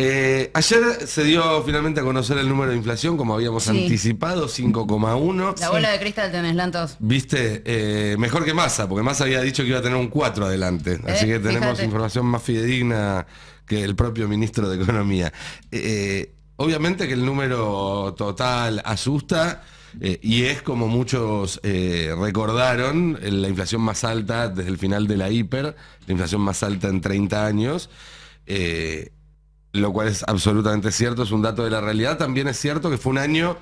Eh, ayer se dio finalmente a conocer el número de inflación, como habíamos anticipado, 5,1. La bola de cristal tenés, Lantos. Viste, eh, mejor que Massa, porque Massa había dicho que iba a tener un 4 adelante. Eh, así que tenemos información más fidedigna que el propio ministro de Economía. obviamente que el número total asusta. y es como muchos recordaron, la inflación más alta desde el final de la hiper, la inflación más alta en 30 años lo cual es absolutamente cierto, es un dato de la realidad. También es cierto que fue un año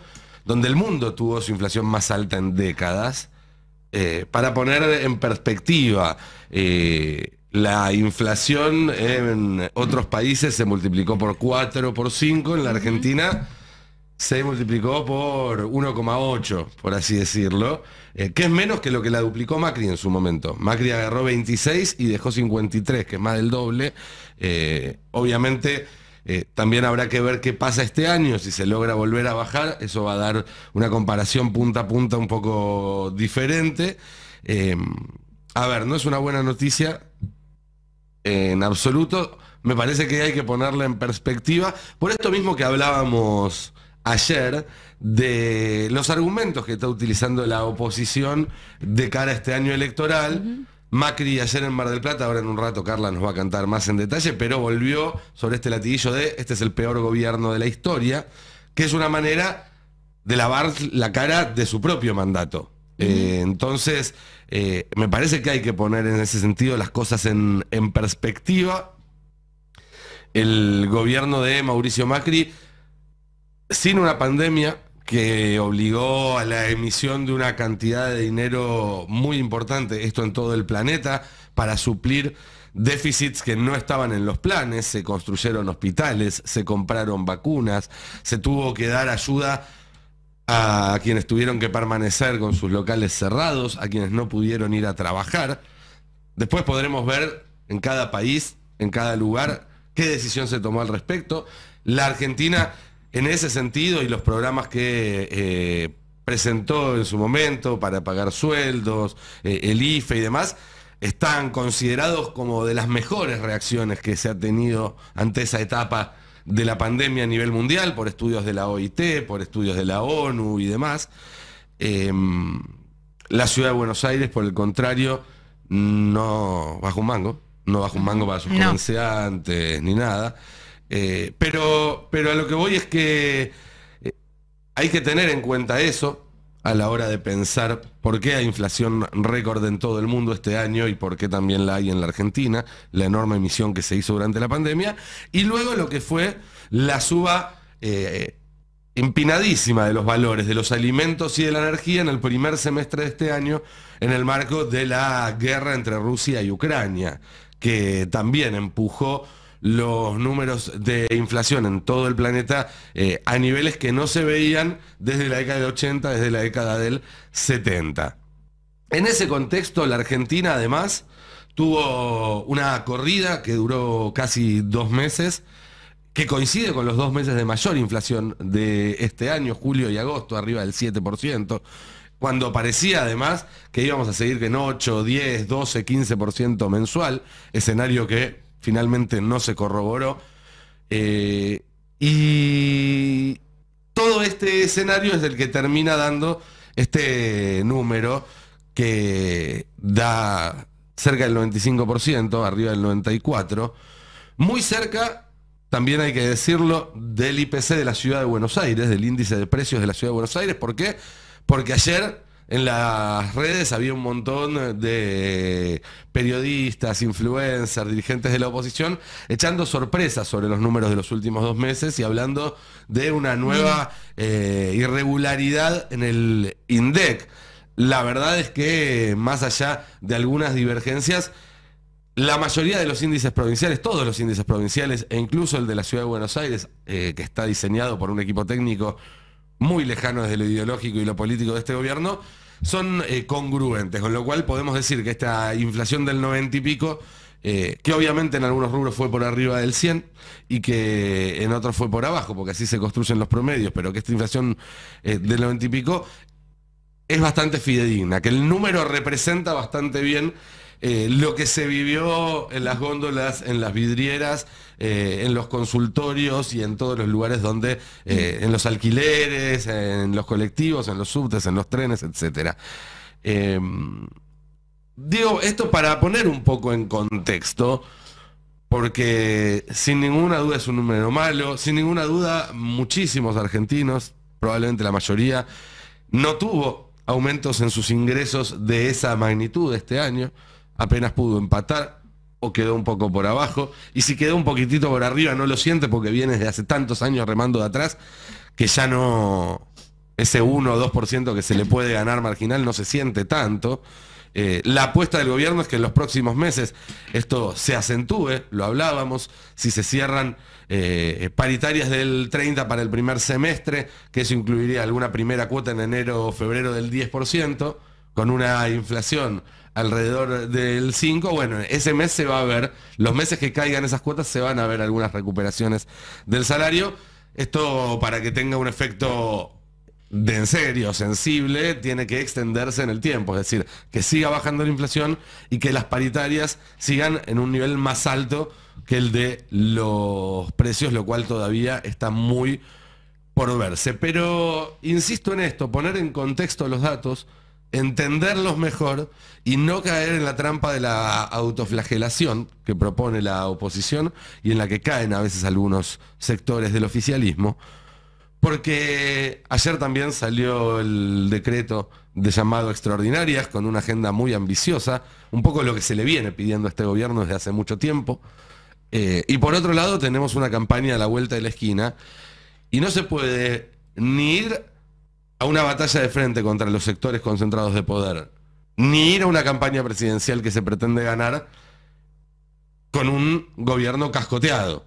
donde el mundo tuvo su inflación más alta en décadas. Eh, para poner en perspectiva, eh, la inflación en otros países se multiplicó por 4, por 5, en la Argentina se multiplicó por 1,8, por así decirlo, eh, que es menos que lo que la duplicó Macri en su momento. Macri agarró 26 y dejó 53, que es más del doble. Eh, obviamente... Eh, también habrá que ver qué pasa este año, si se logra volver a bajar, eso va a dar una comparación punta a punta un poco diferente. a ver, no es una buena noticia en absoluto, me parece que hay que ponerla en perspectiva, por esto mismo que hablábamos ayer de los argumentos que está utilizando la oposición de cara a este año electoral. Macri ayer en Mar del Plata, ahora en un rato Carla nos va a cantar más en detalle, pero volvió sobre este latiguillo de este es el peor gobierno de la historia, que es una manera de lavar la cara de su propio mandato. Eh, entonces, eh, me parece que hay que poner en ese sentido las cosas en perspectiva. El gobierno de Mauricio Macri sin una pandemia que obligó a la emisión de una cantidad de dinero muy importante, esto en todo el planeta, para suplir déficits que no estaban en los planes, se construyeron hospitales, se compraron vacunas, se tuvo que dar ayuda a quienes tuvieron que permanecer con sus locales cerrados, a quienes no pudieron ir a trabajar. Después podremos ver en cada país, en cada lugar, qué decisión se tomó al respecto. La Argentina en ese sentido y los programas que eh, presentó en su momento para pagar sueldos, eh, el IFE y demás, están considerados como de las mejores reacciones que se ha tenido ante esa etapa de la pandemia a nivel mundial, por estudios de la OIT, por estudios de la ONU y demás. Em, la ciudad de Buenos Aires, por el contrario, no baja un mango, no baja un mango para sus comerciantes ni nada. Eh, pero, pero a lo que voy es que eh, hay que tener en cuenta eso a la hora de pensar por qué hay inflación récord en todo el mundo este año y por qué también la hay en la Argentina, la enorme emisión que se hizo durante la pandemia, y luego lo que fue la suba eh, empinadísima de los valores de los alimentos y de la energía en el primer semestre de este año en el marco de la guerra entre Rusia y Ucrania, que también empujó los números de inflación en todo el planeta eh, a niveles que no se veían desde la década del 80, desde la década del 70. En ese contexto, la Argentina además tuvo una corrida que duró casi dos meses, que coincide con los dos meses de mayor inflación de este año, julio y agosto, arriba del 7%, cuando parecía además que íbamos a seguir en 8, 10, 12, 15% mensual, escenario que finalmente no se corroboró. Eh, y todo este escenario es el que termina dando este número que da cerca del 95%, arriba del 94%, muy cerca, también hay que decirlo, del IPC de la ciudad de Buenos Aires, del índice de precios de la ciudad de Buenos Aires. ¿Por qué? Porque ayer en las redes había un montón de periodistas, influencers, dirigentes de la oposición, echando sorpresas sobre los números de los últimos dos meses y hablando de una nueva eh, irregularidad en el INDEC. La verdad es que, más allá de algunas divergencias, la mayoría de los índices provinciales, todos los índices provinciales, e incluso el de la Ciudad de Buenos Aires, eh, que está diseñado por un equipo técnico muy lejanos desde lo ideológico y lo político de este gobierno, son eh, congruentes, con lo cual podemos decir que esta inflación del 90 y pico, eh, que obviamente en algunos rubros fue por arriba del 100 y que en otros fue por abajo, porque así se construyen los promedios, pero que esta inflación eh, del 90 y pico es bastante fidedigna, que el número representa bastante bien eh, lo que se vivió en las góndolas, en las vidrieras, eh, en los consultorios y en todos los lugares donde, eh, en los alquileres, en los colectivos, en los subtes, en los trenes, etc. digo, esto para poner un poco en contexto, porque sin ninguna duda es un número malo, sin ninguna duda muchísimos argentinos, probablemente la mayoría, no tuvo aumentos en sus ingresos de esa magnitud este año apenas pudo empatar o quedó un poco por abajo. Y si quedó un poquitito por arriba, no lo siente, porque vienes de hace tantos años remando de atrás que ya no. Ese 1 o 2% que se le puede ganar marginal no se siente tanto. Eh, la apuesta del gobierno es que en los próximos meses esto se acentúe, lo hablábamos, si se cierran eh, eh, paritarias del 30 para el primer semestre, que eso incluiría alguna primera cuota en enero o febrero del 10%, con una inflación alrededor del 5, bueno, ese mes se va a ver, los meses que caigan esas cuotas se van a ver algunas recuperaciones del salario. Esto para que tenga un efecto de en serio, sensible, tiene que extenderse en el tiempo, es decir, que siga bajando la inflación y que las paritarias sigan en un nivel más alto que el de los precios, lo cual todavía está muy por verse. Pero insisto en esto, poner en contexto los datos, entenderlos mejor y no caer en la trampa de la autoflagelación que propone la oposición y en la que caen a veces algunos sectores del oficialismo, porque ayer también salió el decreto de llamado extraordinarias con una agenda muy ambiciosa, un poco lo que se le viene pidiendo a este gobierno desde hace mucho tiempo. Eh, y por otro lado tenemos una campaña a la vuelta de la esquina y no se puede ni ir a una batalla de frente contra los sectores concentrados de poder, ni ir a una campaña presidencial que se pretende ganar con un gobierno cascoteado.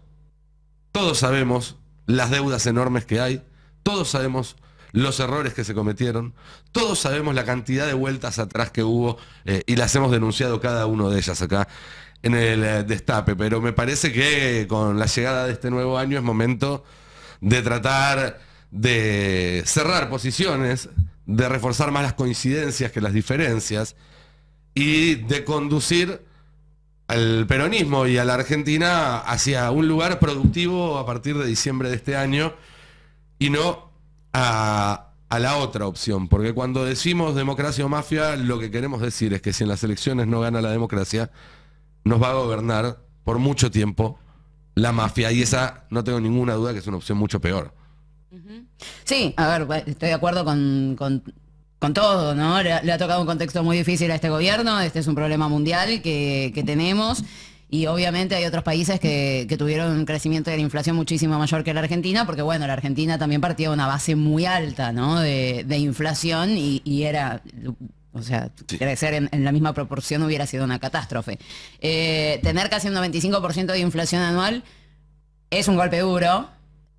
Todos sabemos las deudas enormes que hay, todos sabemos los errores que se cometieron, todos sabemos la cantidad de vueltas atrás que hubo eh, y las hemos denunciado cada uno de ellas acá en el eh, destape, pero me parece que con la llegada de este nuevo año es momento de tratar de cerrar posiciones, de reforzar más las coincidencias que las diferencias y de conducir al peronismo y a la Argentina hacia un lugar productivo a partir de diciembre de este año y no a, a, la otra opción. Porque cuando decimos democracia o mafia, lo que queremos decir es que si en las elecciones no gana la democracia, nos va a gobernar por mucho tiempo la mafia y esa no tengo ninguna duda que es una opción mucho peor. Sí, a ver, estoy de acuerdo con, todo, ¿no? Le, ha tocado un contexto muy difícil a este gobierno, este es un problema mundial que, tenemos. Y obviamente hay otros países que, tuvieron un crecimiento de la inflación muchísimo mayor que la Argentina, porque bueno, la Argentina también partía de una base muy alta, ¿no? De, inflación y, era o sea, crecer en, la misma proporción hubiera sido una catástrofe. Eh, tener casi un 95% de inflación anual es un golpe duro,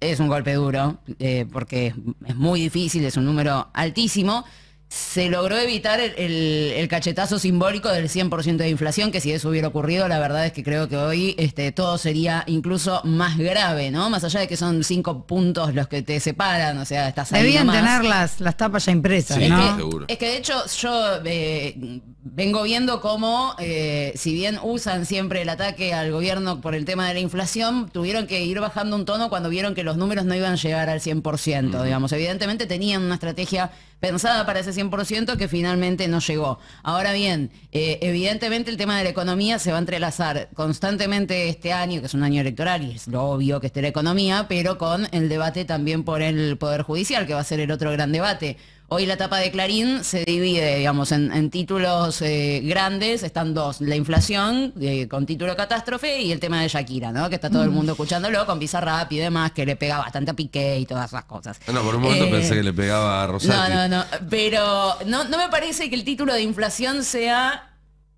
es un golpe duro, eh, porque es muy difícil, es un número altísimo. Se logró evitar el, cachetazo simbólico del 100% de inflación, que si eso hubiera ocurrido, la verdad es que creo que hoy este, todo sería incluso más grave, ¿no? Más allá de que son cinco puntos los que te separan, o sea, estás ahí Debían tener las, tapas ya impresas, ¿no? Es que, es que, de hecho yo... Eh, vengo viendo cómo, eh, si bien usan siempre el ataque al gobierno por el tema de la inflación, tuvieron que ir bajando un tono cuando vieron que los números no iban a llegar al 100%, digamos. Evidentemente tenían una estrategia pensada para ese 100% que finalmente no llegó. Ahora bien, eh, evidentemente el tema de la economía se va a entrelazar constantemente este año, que es un año electoral y es lo obvio que esté la economía, pero con el debate también por el Poder Judicial, que va a ser el otro gran debate. Hoy la etapa de Clarín se divide, digamos, en, títulos eh, grandes, están dos, la inflación eh, con título catástrofe y el tema de Shakira, ¿no? Que está todo el mm. mundo escuchándolo con Bizarrap y demás, que le pega bastante a Piqué y todas esas cosas. Ah, no, por un momento eh, pensé que le pegaba a Rosario. No, no, no, pero no, no me parece que el título de inflación sea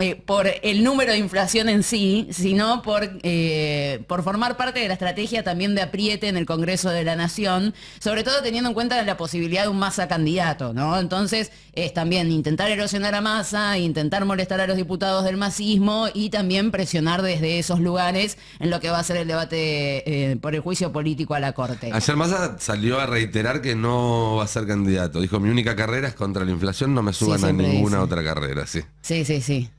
eh, por el número de inflación en sí, sino por, eh, por formar parte de la estrategia también de apriete en el Congreso de la Nación, sobre todo teniendo en cuenta la posibilidad de un masa candidato, ¿no? Entonces, es también intentar erosionar a masa, intentar molestar a los diputados del masismo y también presionar desde esos lugares en lo que va a ser el debate eh, por el juicio político a la Corte. Ayer Massa salió a reiterar que no va a ser candidato. Dijo, mi única carrera es contra la inflación, no me suban a ninguna otra carrera, sí. Sí, sí, sí.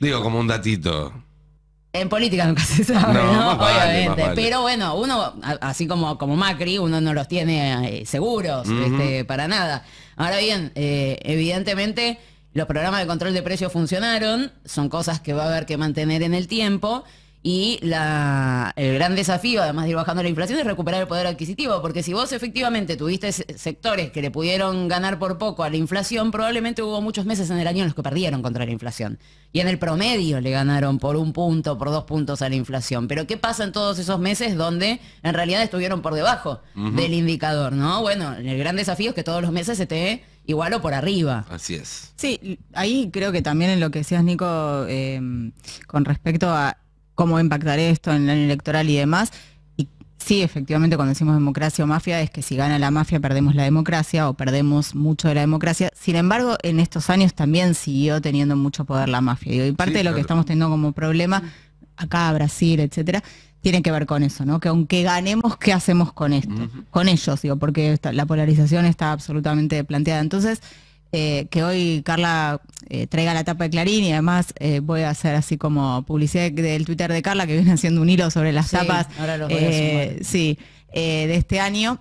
Digo, como un datito. En política nunca se sabe, ¿no? Obviamente. Pero bueno, uno, así como, como Macri, uno no los tiene eh, seguros, este, para nada. Ahora bien, eh, evidentemente, los programas de control de precios funcionaron, son cosas que va a haber que mantener en el tiempo. Y el gran desafío, además de ir bajando la inflación, es recuperar el poder adquisitivo, porque si vos efectivamente tuviste sectores que le pudieron ganar por poco a la inflación, probablemente hubo muchos meses en el año en los que perdieron contra la inflación. Y en el promedio le ganaron por un punto, por dos puntos a la inflación. Pero ¿qué pasa en todos esos meses donde en realidad estuvieron por debajo del indicador? ¿no? Bueno, el gran desafío es que todos los meses se te igual o por arriba. Así es. Sí, ahí creo que también en lo que decías, Nico, eh, con respecto a cómo va a impactar esto en el electoral y demás. Y sí, efectivamente, cuando decimos democracia o mafia, es que si gana la mafia perdemos la democracia o perdemos mucho de la democracia. Sin embargo, en estos años también siguió teniendo mucho poder la mafia. Y parte de lo que estamos teniendo como problema acá, Brasil, etcétera, tiene que ver con eso, ¿no? Que aunque ganemos, ¿qué hacemos con esto? Con ellos, digo, porque la polarización está absolutamente planteada. Entonces, eh, que hoy Carla eh, traiga la tapa de Clarín y además eh, voy a hacer así como publicidad del Twitter de Carla que viene haciendo un hilo sobre las tapas. sí, de este año.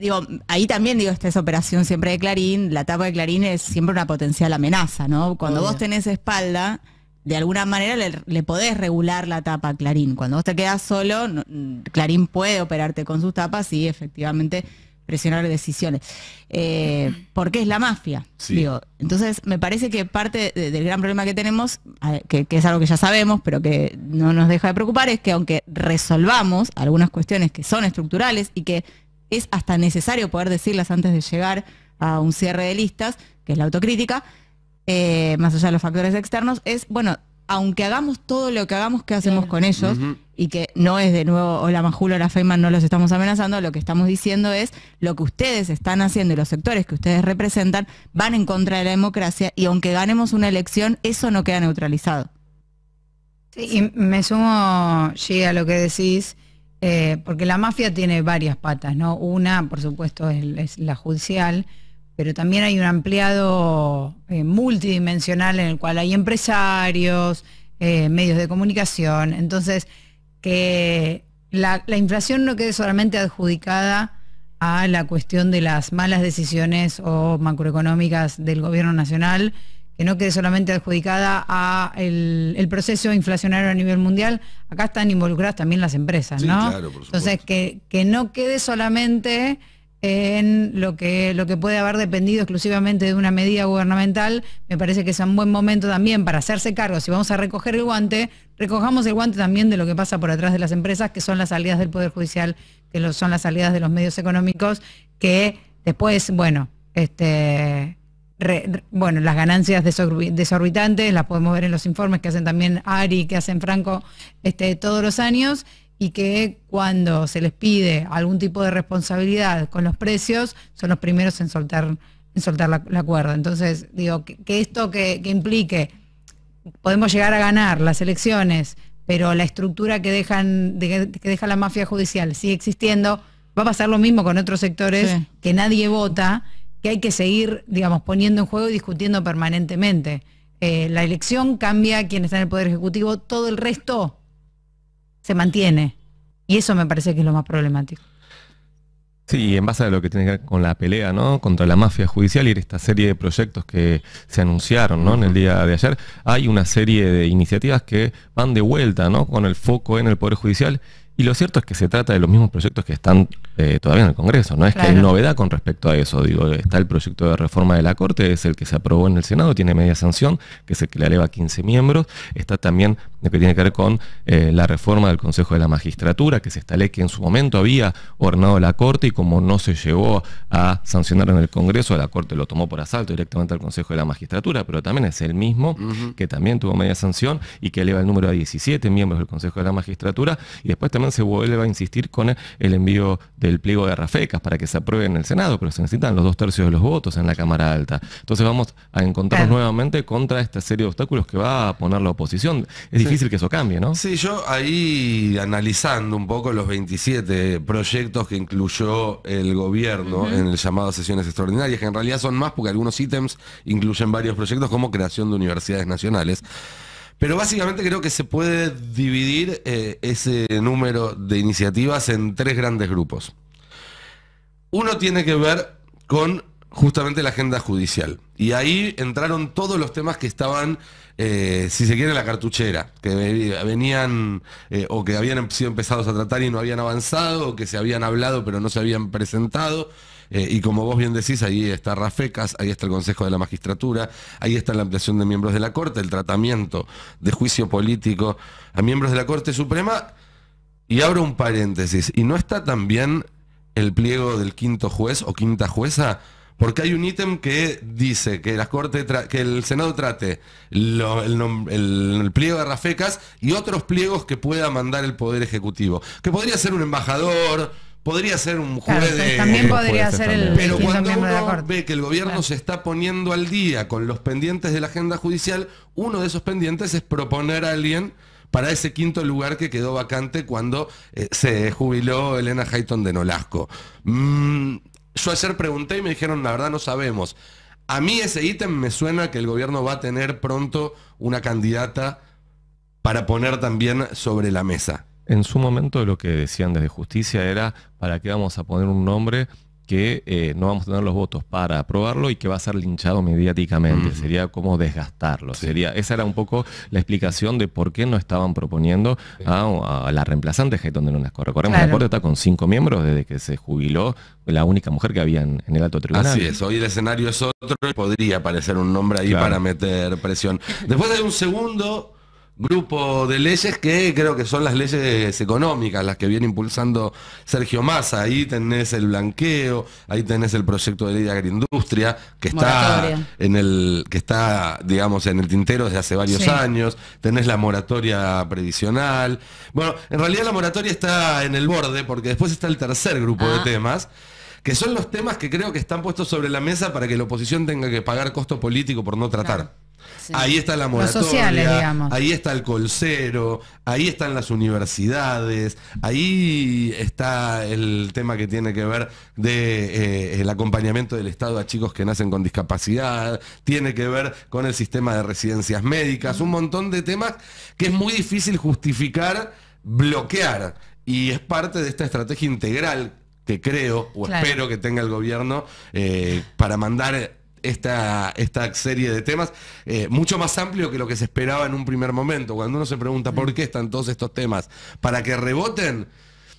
digo, ahí también digo, esta es operación siempre de Clarín, la tapa de Clarín es siempre una potencial amenaza, ¿no? Cuando vos tenés espalda, de alguna manera le, podés regular la tapa a Clarín. Cuando vos te quedás solo, mm, Clarín puede operarte con sus tapas y efectivamente presionar decisiones, eh, porque es la mafia. Entonces, me parece que parte del gran problema que tenemos, que, es algo que ya sabemos, pero que no nos deja de preocupar, es que aunque resolvamos algunas cuestiones que son estructurales y que es hasta necesario poder decirlas antes de llegar a un cierre de listas, que es la autocrítica, eh, más allá de los factores externos, es, bueno, aunque hagamos todo lo que hagamos, ¿qué hacemos con ellos? Y que no es de nuevo, hola o la Feynman, no los estamos amenazando, lo que estamos diciendo es lo que ustedes están haciendo y los sectores que ustedes representan van en contra de la democracia y aunque ganemos una elección, eso no queda neutralizado. Sí, y me sumo, G, a lo que decís, eh, porque la mafia tiene varias patas, ¿no? Una, por supuesto, es la judicial, pero también hay un ampliado eh, multidimensional en el cual hay empresarios, eh, medios de comunicación. Entonces, que la, inflación no quede solamente adjudicada a la cuestión de las malas decisiones o macroeconómicas del gobierno nacional, que no quede solamente adjudicada a el, proceso inflacionario a nivel mundial, acá están involucradas también las empresas, ¿no? Entonces, que, que no quede solamente en lo que, lo que puede haber dependido exclusivamente de una medida gubernamental, me parece que es un buen momento también para hacerse cargo. Si vamos a recoger el guante, recojamos el guante también de lo que pasa por atrás de las empresas, que son las salidas del Poder Judicial, que son las salidas de los medios económicos, que después, bueno, este, bueno, las ganancias desorbitantes las podemos ver en los informes que hacen también Ari, que hacen Franco este, todos los años y que cuando se les pide algún tipo de responsabilidad con los precios, son los primeros en soltar, en soltar la, cuerda. Entonces, digo, que, esto que, implique, podemos llegar a ganar las elecciones, pero la estructura que, dejan, deja la mafia judicial sigue existiendo, va a pasar lo mismo con otros sectores que nadie vota, que hay que seguir, digamos, poniendo en juego y discutiendo permanentemente. Eh, la elección cambia quien está en el Poder Ejecutivo, todo el resto se mantiene. Y eso me parece que es lo más problemático. Sí, en base a lo que tiene que ver con la pelea, ¿no? Contra la mafia judicial y esta serie de proyectos que se anunciaron, ¿no? En el día de ayer, hay una serie de iniciativas que van de vuelta, ¿no? Con el foco en el Poder Judicial y lo cierto es que se trata de los mismos proyectos que están eh, todavía en el Congreso. No es que hay novedad con respecto a eso. Digo, está el proyecto de reforma de la Corte, es el que se aprobó en el Senado, tiene media sanción, que es el que le eleva a 15 miembros. Está también lo que tiene que ver con eh, la reforma del Consejo de la Magistratura, que es esta ley que en su momento había ordenado la Corte y como no se llegó a sancionar en el Congreso, la Corte lo tomó por asalto directamente al Consejo de la Magistratura, pero también es el mismo que también tuvo media sanción y que eleva el número a 17 miembros del Consejo de la Magistratura. Y después también se vuelve a insistir con el envío del pliego de Rafecas para que se apruebe en el Senado, pero se necesitan los dos tercios de los votos en la Cámara Alta. Entonces vamos a encontrarnos nuevamente contra esta serie de obstáculos que va a poner la oposición. Es difícil que eso cambie, ¿no? Sí, yo ahí analizando un poco los 27 proyectos que incluyó el gobierno en el llamado sesiones extraordinarias, que en realidad son más porque algunos ítems incluyen varios proyectos como creación de universidades nacionales. Pero básicamente creo que se puede dividir eh, ese número de iniciativas en tres grandes grupos. Uno tiene que ver con justamente la agenda judicial. Y ahí entraron todos los temas que estaban, eh, si se quiere, en la cartuchera, que venían eh, o que habían em-, sido empezados a tratar y no habían avanzado, o que se habían hablado pero no se habían presentado. Eh, y como vos bien decís, ahí está Rafecas, ahí está el Consejo de la Magistratura, ahí está la ampliación de miembros de la Corte, el tratamiento de juicio político a miembros de la Corte Suprema. Y abro un paréntesis, ¿y no está también el pliego del quinto juez o quinta jueza? Porque hay un ítem que dice que, que el Senado trate el, pliego de Rafecas y otros pliegos que pueda mandar el Poder Ejecutivo. Que podría ser un embajador, Podría ser un juez pues, de. También podría ser el. Pero cuando ve que el gobierno se está poniendo al día con los pendientes de la agenda judicial, uno de esos pendientes es proponer a alguien para ese quinto lugar que quedó vacante cuando eh, se jubiló Elena Hayton de Nolasco. Mm, yo ayer pregunté y me dijeron, la verdad no sabemos. A mí ese ítem me suena que el gobierno va a tener pronto una candidata para poner también sobre la mesa. En su momento lo que decían desde justicia era para qué vamos a poner un nombre que eh, no vamos a tener los votos para aprobarlo y que va a ser linchado mediáticamente. Sería como desgastarlo. Sería, esa era un poco la explicación de por qué no estaban proponiendo a, la reemplazante de Lunas. Recordemos, que la Corte está con cinco miembros desde que se jubiló la única mujer que había en, el alto tribunal. Así es, hoy el escenario es otro y podría aparecer un nombre ahí para meter presión. Después de un segundo grupo de leyes que creo que son las leyes económicas, las que viene impulsando Sergio Massa. Ahí tenés el blanqueo, ahí tenés el proyecto de ley de agroindustria, que está en el, que está, digamos, en el tintero desde hace varios años, tenés la moratoria previsional. Bueno, en realidad la moratoria está en el borde, porque después está el tercer grupo de ah. temas que son los temas que creo que están puestos sobre la mesa para que la oposición tenga que pagar costo político por no tratar. Ahí está la moratoria, ahí está el colcero, ahí están las universidades, ahí está el tema que tiene que ver de eh, el acompañamiento del Estado a chicos que nacen con discapacidad, tiene que ver con el sistema de residencias médicas, un montón de temas que es muy difícil justificar, bloquear y es parte de esta estrategia integral que creo o espero que tenga el gobierno eh, para mandar esta, esta serie de temas, eh, mucho más amplio que lo que se esperaba en un primer momento. Cuando uno se pregunta por qué están todos estos temas, para que reboten,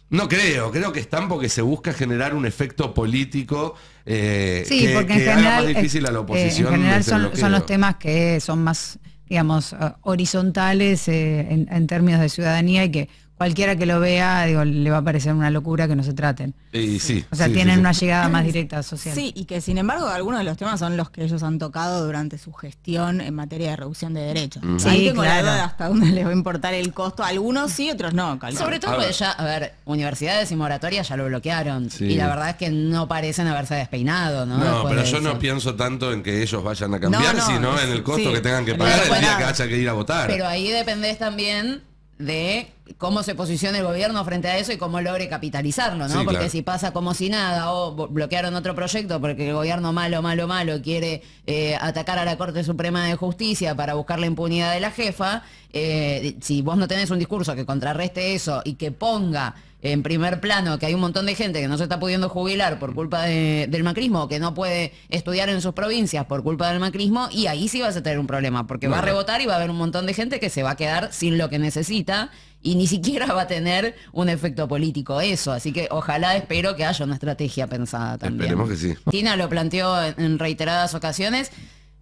no creo, creo que están porque se busca generar un efecto político eh, que, haga más difícil a la eh, oposición. en general son, los temas que son más, digamos, horizontales en términos de ciudadanía y que cualquiera que lo vea, digo, le va a parecer una locura que no se traten. Y sí, o sea, tienen una llegada más directa social. Sí, y que sin embargo algunos de los temas son los que ellos han tocado durante su gestión en materia de reducción de derechos. Mm. Sí, claro. hasta dónde les va a importar el costo. Algunos sí, otros no. Sobre todo porque ya, a ver, universidades y moratorias ya lo bloquearon. Y la verdad es que no parecen haberse despeinado, ¿no? No, pero yo no pienso tanto en que ellos vayan a cambiar, sino en el costo que tengan que pagar el día que haya que ir a votar. Pero ahí dependés también de cómo se posiciona el gobierno frente a eso y cómo logre capitalizarlo, ¿no? porque si pasa como si nada o bloquearon otro proyecto porque el gobierno malo, malo, malo quiere eh, atacar a la Corte Suprema de Justicia para buscar la impunidad de la jefa, eh, si vos no tenés un discurso que contrarreste eso y que ponga en primer plano, que hay un montón de gente que no se está pudiendo jubilar por culpa del macrismo, que no puede estudiar en sus provincias por culpa del macrismo, y ahí sí vas a tener un problema, porque va a rebotar y va a haber un montón de gente que se va a quedar sin lo que necesita y ni siquiera va a tener un efecto político eso. Así que ojalá espero que haya una estrategia pensada también. Esperemos Tina lo planteó en reiteradas ocasiones.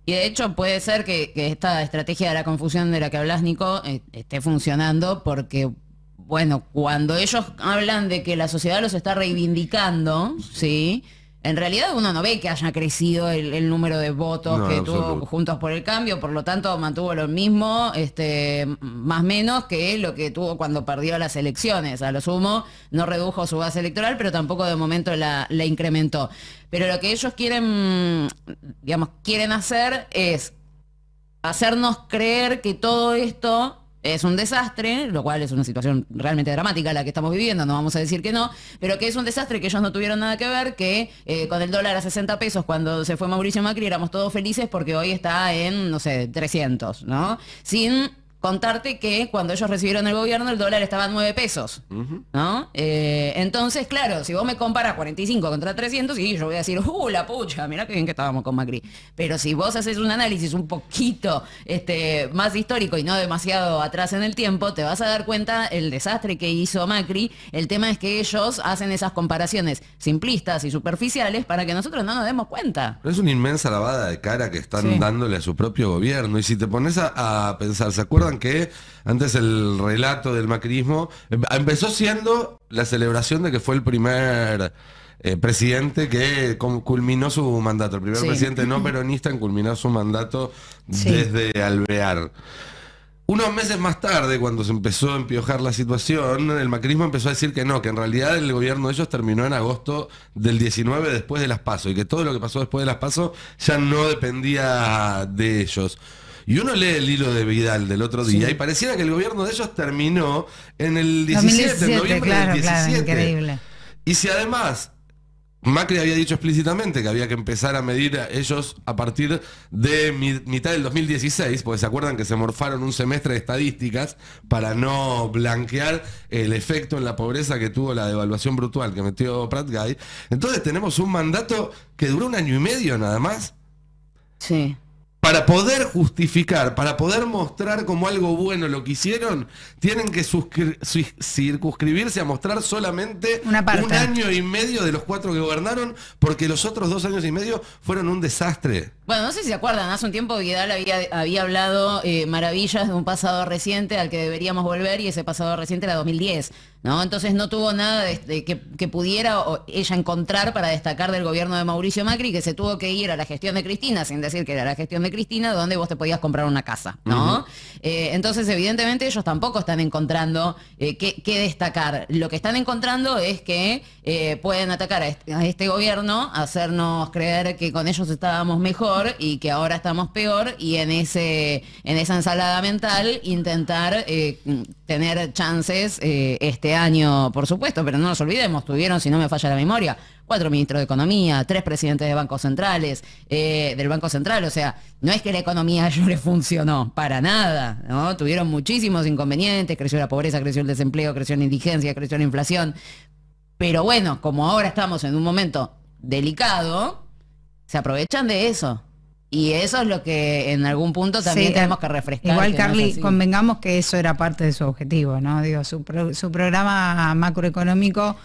Y de hecho puede ser que, que, esta estrategia de la confusión de la que hablas, Nico, eh, esté funcionando porque bueno, cuando ellos hablan de que la sociedad los está reivindicando, ¿sí? En realidad uno no ve que haya crecido el, número de votos que tuvo Juntos por el Cambio, por lo tanto mantuvo lo mismo, este, más menos que lo que tuvo cuando perdió las elecciones. A lo sumo no redujo su base electoral, pero tampoco de momento la, la incrementó. Pero lo que ellos quieren, digamos, quieren hacer es hacernos creer que todo esto es un desastre, lo cual es una situación realmente dramática la que estamos viviendo, no vamos a decir que no, pero que es un desastre que ellos no tuvieron nada que ver, que eh, con el dólar a 60 pesos cuando se fue Mauricio Macri éramos todos felices porque hoy está en, no sé, 300, ¿no? Sin contarte que cuando ellos recibieron el gobierno el dólar estaba a 9 pesos, ¿no? Eh, entonces, claro, si vos me comparas 45 contra 300, sí, yo voy a decir, ¡uh, la pucha! Mirá qué bien que estábamos con Macri. Pero si vos haces un análisis un poquito este, más histórico y no demasiado atrás en el tiempo, te vas a dar cuenta el desastre que hizo Macri. El tema es que ellos hacen esas comparaciones simplistas y superficiales para que nosotros no nos demos cuenta. es una inmensa lavada de cara que están dándole a su propio gobierno. Y si te pones a pensar, ¿se acuerdan que antes el relato del macrismo em, empezó siendo la celebración de que fue el primer eh, presidente que culminó su mandato, el primer presidente no peronista en culminar su mandato desde Alvear. Unos meses más tarde, cuando se empezó a empiojar la situación, el macrismo empezó a decir que no, que en realidad el gobierno de ellos terminó en agosto del 19 después de las PASO y que todo lo que pasó después de las PASO ya no dependía de ellos. Y uno lee el hilo de Vidal del otro día y pareciera que el gobierno de ellos terminó en el 17, de noviembre del 17. increíble. Y si además Macri había dicho explícitamente que había que empezar a medir a ellos a partir de mitad del 2016, porque se acuerdan que se morfaron un semestre de estadísticas para no blanquear el efecto en la pobreza que tuvo la devaluación brutal que metió Pratt Guy. Entonces tenemos un mandato que duró un año y medio nada más. Sí para poder justificar, para poder mostrar como algo bueno lo que hicieron, tienen que circunscribirse a mostrar solamente un año y medio de los cuatro que gobernaron, porque los otros dos años y medio fueron un desastre. Bueno, no sé si se acuerdan, hace un tiempo Vidal había, hablado eh, maravillas de un pasado reciente al que deberíamos volver y ese pasado reciente era 2010. ¿no? Entonces no tuvo nada que, pudiera ella encontrar para destacar del gobierno de Mauricio Macri, que se tuvo que ir a la gestión de Cristina, sin decir que era la gestión de Cristina, donde vos te podías comprar una casa, ¿no? Eh, entonces, evidentemente, ellos tampoco están encontrando eh, qué, destacar. Lo que están encontrando es que eh, pueden atacar a este, a este gobierno, hacernos creer que con ellos estábamos mejor y que ahora estamos peor, y en, ese, en esa ensalada mental intentar tener chances este este año, por supuesto, pero no nos olvidemos, tuvieron, si no me falla la memoria, cuatro ministros de Economía, tres presidentes de bancos centrales, eh, del Banco Central, o sea, no es que la economía yo le funcionó, para nada, ¿no? Tuvieron muchísimos inconvenientes, creció la pobreza, creció el desempleo, creció la indigencia, creció la inflación, pero bueno, como ahora estamos en un momento delicado, se aprovechan de eso. Y eso es lo que en algún punto también tenemos que refrescar. Igual, Carly, convengamos que eso era parte de su objetivo, ¿no? Digo, su, programa macroeconómico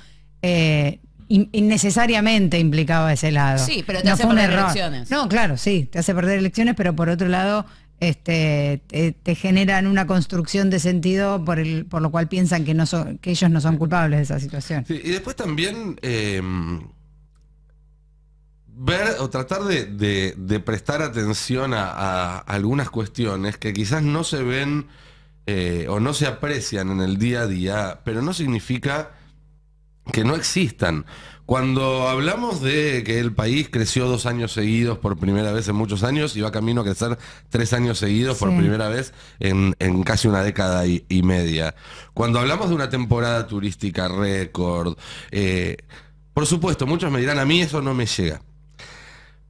eh, innecesariamente implicaba ese lado. Sí, pero te no hace perder elecciones. No, claro, sí, te hace perder elecciones, pero por otro lado, este, te, generan una construcción de sentido por el, por lo cual piensan que no que ellos no son culpables de esa situación. y después también eh, ver o tratar de, prestar atención a, algunas cuestiones que quizás no se ven eh, o no se aprecian en el día a día, pero no significa que no existan. Cuando hablamos de que el país creció dos años seguidos por primera vez en muchos años y va camino a crecer tres años seguidos por primera vez en, casi una década y, media. Cuando hablamos de una temporada turística récord, eh, por supuesto, muchos me dirán, a mí eso no me llega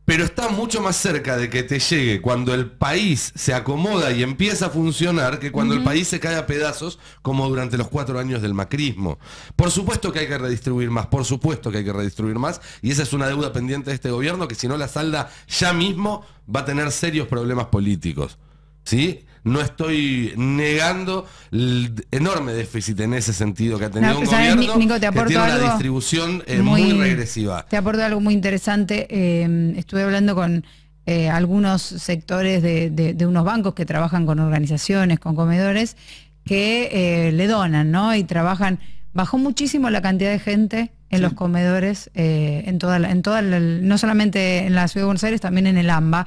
pero está mucho más cerca de que te llegue cuando el país se acomoda y empieza a funcionar que cuando el país se cae a pedazos, como durante los cuatro años del macrismo. Por supuesto que hay que redistribuir más, por supuesto que hay que redistribuir más, y esa es una deuda pendiente de este gobierno que si no la salda ya mismo va a tener serios problemas políticos. ¿Sí? no estoy negando el enorme déficit en ese sentido que ha tenido un gobierno te que tiene una distribución eh, muy, regresiva. Te aporto algo muy interesante. Eh, estuve hablando con eh, algunos sectores de, de, unos bancos que trabajan con organizaciones, con comedores, que le donan, ¿no? Y trabajan bajó muchísimo la cantidad de gente en los comedores, eh, en toda, en toda no solamente en la ciudad de Buenos Aires, también en el AMBA.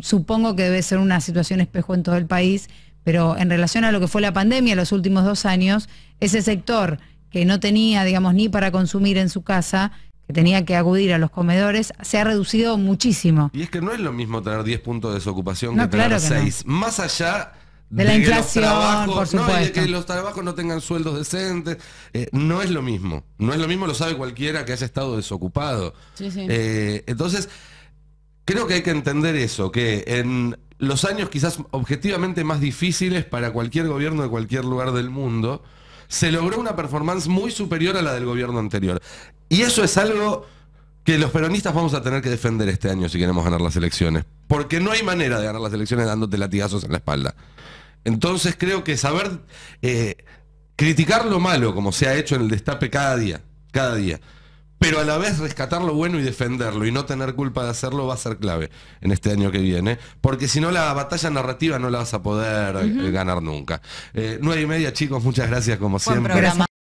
Supongo que debe ser una situación espejo en todo el país, pero en relación a lo que fue la pandemia en los últimos dos años, ese sector que no tenía, digamos, ni para consumir en su casa, que tenía que acudir a los comedores, se ha reducido muchísimo. Y es que no es lo mismo tener 10 puntos de desocupación que tener 6. Más allá de la inflación, por supuesto. de que los trabajos no tengan sueldos decentes. Eh, no es lo mismo. No es lo mismo, lo sabe cualquiera que haya estado desocupado. Eh, entonces, creo que hay que entender eso, que en los años quizás objetivamente más difíciles para cualquier gobierno de cualquier lugar del mundo, se logró una performance muy superior a la del gobierno anterior. Y eso es algo que los peronistas vamos a tener que defender este año si queremos ganar las elecciones. Porque no hay manera de ganar las elecciones dándote latigazos en la espalda. Entonces creo que saber eh, criticar lo malo, como se ha hecho en el destape cada día, cada día, pero a la vez rescatar lo bueno y defenderlo y no tener culpa de hacerlo va a ser clave en este año que viene, porque si no la batalla narrativa no la vas a poder eh, ganar nunca. Eh, nueve y media, chicos, muchas gracias como siempre.